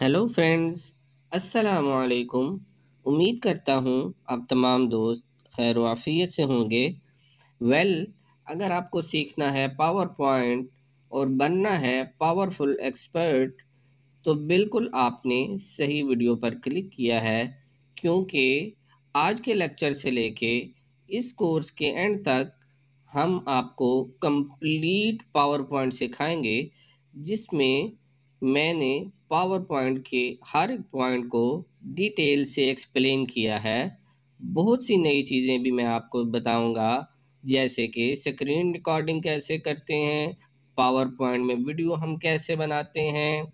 hello friends अस्सलाम वालेकुम उम्मीद करता हूँ आप तमाम दोस्त खैर वाफियत से होंगे वेल अगर आपको सीखना है पावर पॉइंट और बनना है पावरफुल एक्सपर्ट तो बिल्कुल आपने सही वीडियो पर क्लिक किया है क्योंकि आज के लेक्चर से लेके इस कोर्स के एंड तक हम आपको कंप्लीट पावर पॉइंट सिखाएंगे जिसमें मैंने पावर पॉइंट के हर एक पॉइंट को डिटेल से एक्सप्लेन किया है बहुत सी नई चीज़ें भी मैं आपको बताऊंगा जैसे कि स्क्रीन रिकॉर्डिंग कैसे करते हैं पावर पॉइंट में वीडियो हम कैसे बनाते हैं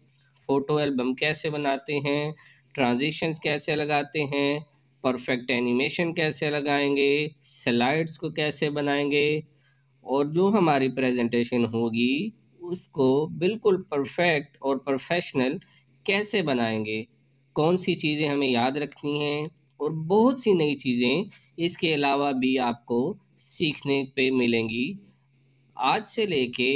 फ़ोटो एल्बम कैसे बनाते हैं ट्रांजिशंस कैसे लगाते हैं परफेक्ट एनिमेशन कैसे लगाएंगे स्लाइड्स को कैसे बनाएंगे और जो हमारी प्रेजेंटेशन होगी उसको बिल्कुल परफेक्ट और प्रोफेशनल कैसे बनाएंगे कौन सी चीज़ें हमें याद रखनी हैं और बहुत सी नई चीज़ें इसके अलावा भी आपको सीखने पे मिलेंगी आज से लेके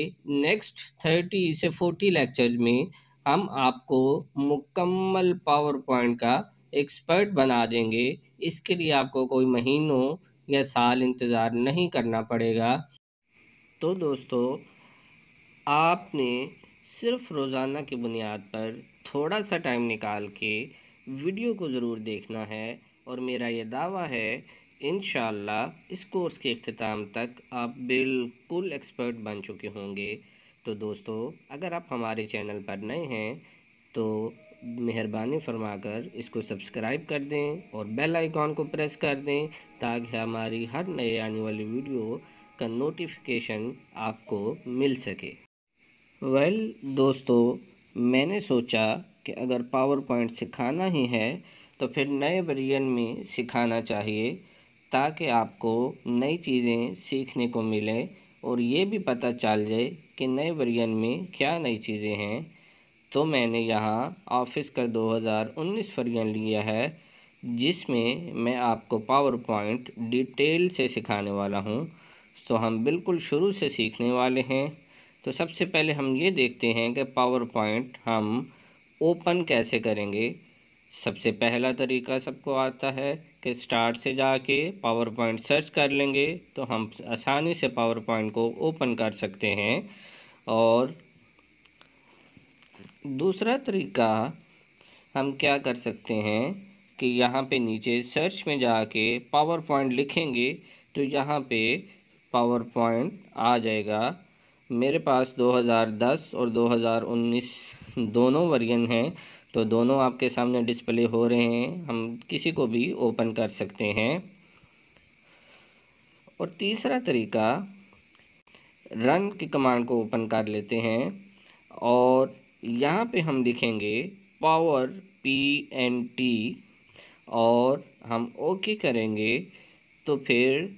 नेक्स्ट थर्टी से फोर्टी लेक्चर्स में हम आपको मुकम्मल पावर पॉइंट का एक्सपर्ट बना देंगे इसके लिए आपको कोई महीनों या साल इंतज़ार नहीं करना पड़ेगा तो दोस्तों आपने सिर्फ रोज़ाना की बुनियाद पर थोड़ा सा टाइम निकाल के वीडियो को ज़रूर देखना है और मेरा ये दावा है इन इस कोर्स के अख्ताम तक आप बिल्कुल एक्सपर्ट बन चुके होंगे तो दोस्तों अगर आप हमारे चैनल पर नए हैं तो मेहरबानी फरमाकर इसको सब्सक्राइब कर दें और बेल आइकॉन को प्रेस कर दें ताकि हमारी हर नए आने वाली वीडियो का नोटिफिकेशन आपको मिल सके वेल well, दोस्तों मैंने सोचा कि अगर पावर पॉइंट सिखाना ही है तो फिर नए वर्जन में सिखाना चाहिए ताकि आपको नई चीज़ें सीखने को मिले और ये भी पता चल जाए कि नए वर्जन में क्या नई चीज़ें हैं तो मैंने यहाँ ऑफिस का 2019 वर्जन लिया है जिसमें मैं आपको पावर पॉइंट डिटेल से सिखाने वाला हूँ तो हम बिल्कुल शुरू से सीखने वाले हैं तो सबसे पहले हम ये देखते हैं कि पावर पॉइंट हम ओपन कैसे करेंगे सबसे पहला तरीका सबको आता है कि स्टार्ट से जाके पावर पॉइंट सर्च कर लेंगे तो हम आसानी से पावर पॉइंट को ओपन कर सकते हैं और दूसरा तरीका हम क्या कर सकते हैं कि यहाँ पे नीचे सर्च में जाके पावर पॉइंट लिखेंगे तो यहाँ पे पावर पॉइंट आ जाएगा मेरे पास 2010 और 2019 दोनों वर्जन हैं तो दोनों आपके सामने डिस्प्ले हो रहे हैं हम किसी को भी ओपन कर सकते हैं और तीसरा तरीका रन की कमांड को ओपन कर लेते हैं और यहाँ पे हम लिखेंगे पावर पी एन टी और हम ओके करेंगे तो फिर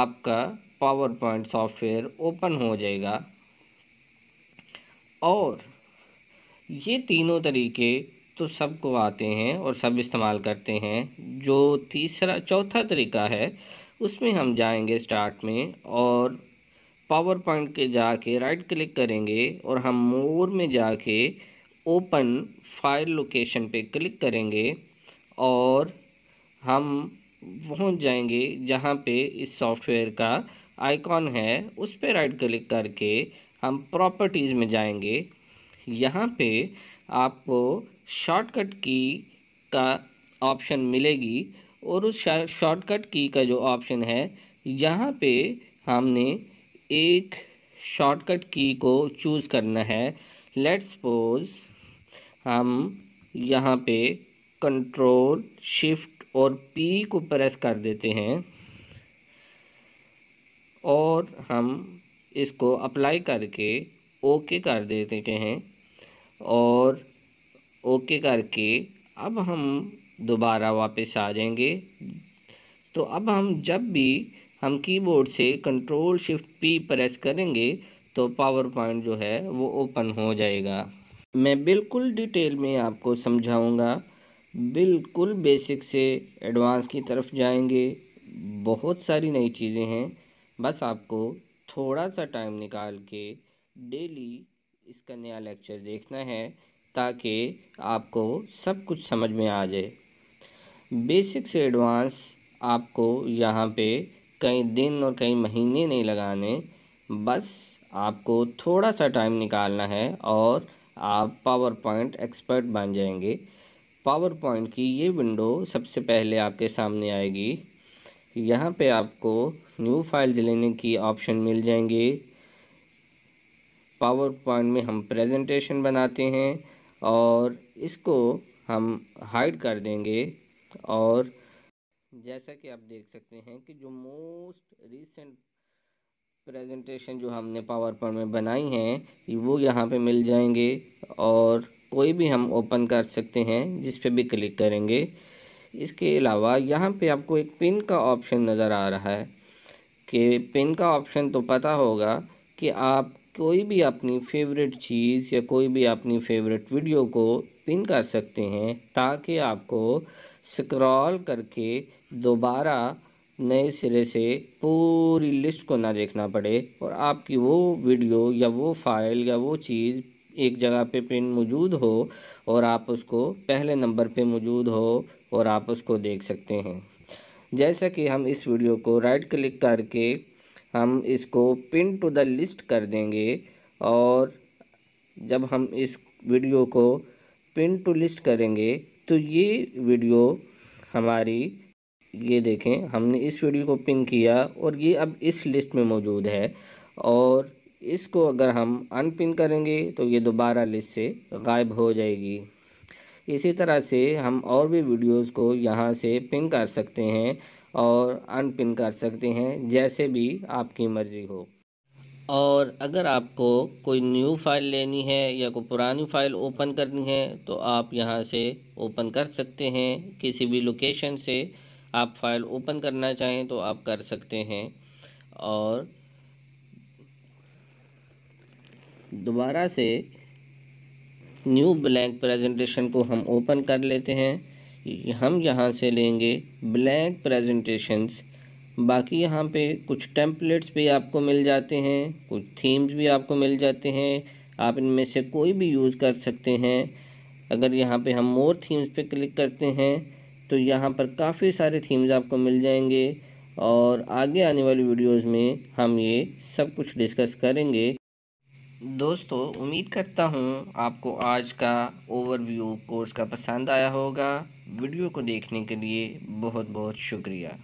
आपका पावर पॉइंट सॉफ्टवेयर ओपन हो जाएगा और ये तीनों तरीके तो सबको आते हैं और सब इस्तेमाल करते हैं जो तीसरा चौथा तरीका है उसमें हम जाएंगे स्टार्ट में और पावर पॉइंट के जाके राइट क्लिक करेंगे और हम मोर में जाके ओपन फाइल लोकेशन पे क्लिक करेंगे और हम पहुँच जाएंगे जहाँ पे इस सॉफ्टवेयर का आइकॉन है उस पर राइट क्लिक करके हम प्रॉपर्टीज़ में जाएंगे यहाँ पे आपको शॉर्टकट की का ऑप्शन मिलेगी और उस शॉर्टकट की का जो ऑप्शन है यहाँ पे हमने एक शॉर्टकट की को चूज़ करना है लेट्स सपोज हम यहाँ पे कंट्रोल शिफ्ट और पी को प्रेस कर देते हैं और हम इसको अप्लाई करके ओके कर देते हैं और ओके करके अब हम दोबारा वापस आ जाएंगे तो अब हम जब भी हम कीबोर्ड से कंट्रोल शिफ्ट पी प्रेस करेंगे तो पावर पॉइंट जो है वो ओपन हो जाएगा मैं बिल्कुल डिटेल में आपको समझाऊंगा बिल्कुल बेसिक से एडवांस की तरफ जाएंगे बहुत सारी नई चीज़ें हैं बस आपको थोड़ा सा टाइम निकाल के डेली इसका नया लेक्चर देखना है ताकि आपको सब कुछ समझ में आ जाए बेसिक से एडवांस आपको यहाँ पे कई दिन और कई महीने नहीं लगाने बस आपको थोड़ा सा टाइम निकालना है और आप पावर पॉइंट एक्सपर्ट बन जाएंगे पावर पॉइंट की ये विंडो सबसे पहले आपके सामने आएगी यहाँ पे आपको न्यू फाइल्स लेने की ऑप्शन मिल जाएंगे पावर पॉइंट में हम प्रेजेंटेशन बनाते हैं और इसको हम हाइड कर देंगे और जैसा कि आप देख सकते हैं कि जो मोस्ट रीसेंट प्रेजेंटेशन जो हमने पावर पॉइंट में बनाई हैं वो यहाँ पे मिल जाएंगे और कोई भी हम ओपन कर सकते हैं जिस पे भी क्लिक करेंगे इसके अलावा यहाँ पे आपको एक पिन का ऑप्शन नज़र आ रहा है कि पिन का ऑप्शन तो पता होगा कि आप कोई भी अपनी फेवरेट चीज़ या कोई भी अपनी फेवरेट वीडियो को पिन कर सकते हैं ताकि आपको स्क्रॉल करके दोबारा नए सिरे से पूरी लिस्ट को ना देखना पड़े और आपकी वो वीडियो या वो फाइल या वो चीज़ एक जगह पे पिन मौजूद हो और आप उसको पहले नंबर पे मौजूद हो और आप उसको देख सकते हैं जैसा कि हम इस वीडियो को राइट क्लिक करके हम इसको पिन टू द लिस्ट कर देंगे और जब हम इस वीडियो को पिन टू लिस्ट करेंगे तो ये वीडियो हमारी ये देखें हमने इस वीडियो को पिन किया और ये अब इस लिस्ट में मौजूद है और इसको अगर हम अनपिन करेंगे तो ये दोबारा लिस्ट से गायब हो जाएगी इसी तरह से हम और भी वीडियोस को यहाँ से पिन कर सकते हैं और अनपिन कर सकते हैं जैसे भी आपकी मर्ज़ी हो और अगर आपको कोई न्यू फाइल लेनी है या कोई पुरानी फाइल ओपन करनी है तो आप यहाँ से ओपन कर सकते हैं किसी भी लोकेशन से आप फाइल ओपन करना चाहें तो आप कर सकते हैं और दोबारा से न्यू ब्लैंक प्रेजेंटेशन को हम ओपन कर लेते हैं हम यहाँ से लेंगे ब्लैंक प्रेजेंटेशंस बाकी यहाँ पे कुछ टेम्पलेट्स भी आपको मिल जाते हैं कुछ थीम्स भी आपको मिल जाते हैं आप इनमें से कोई भी यूज़ कर सकते हैं अगर यहाँ पे हम मोर थीम्स पे क्लिक करते हैं तो यहाँ पर काफ़ी सारे थीम्स आपको मिल जाएंगे और आगे आने वाली वीडियोज़ में हम ये सब कुछ डिस्कस करेंगे दोस्तों उम्मीद करता हूँ आपको आज का ओवरव्यू कोर्स का पसंद आया होगा वीडियो को देखने के लिए बहुत बहुत शुक्रिया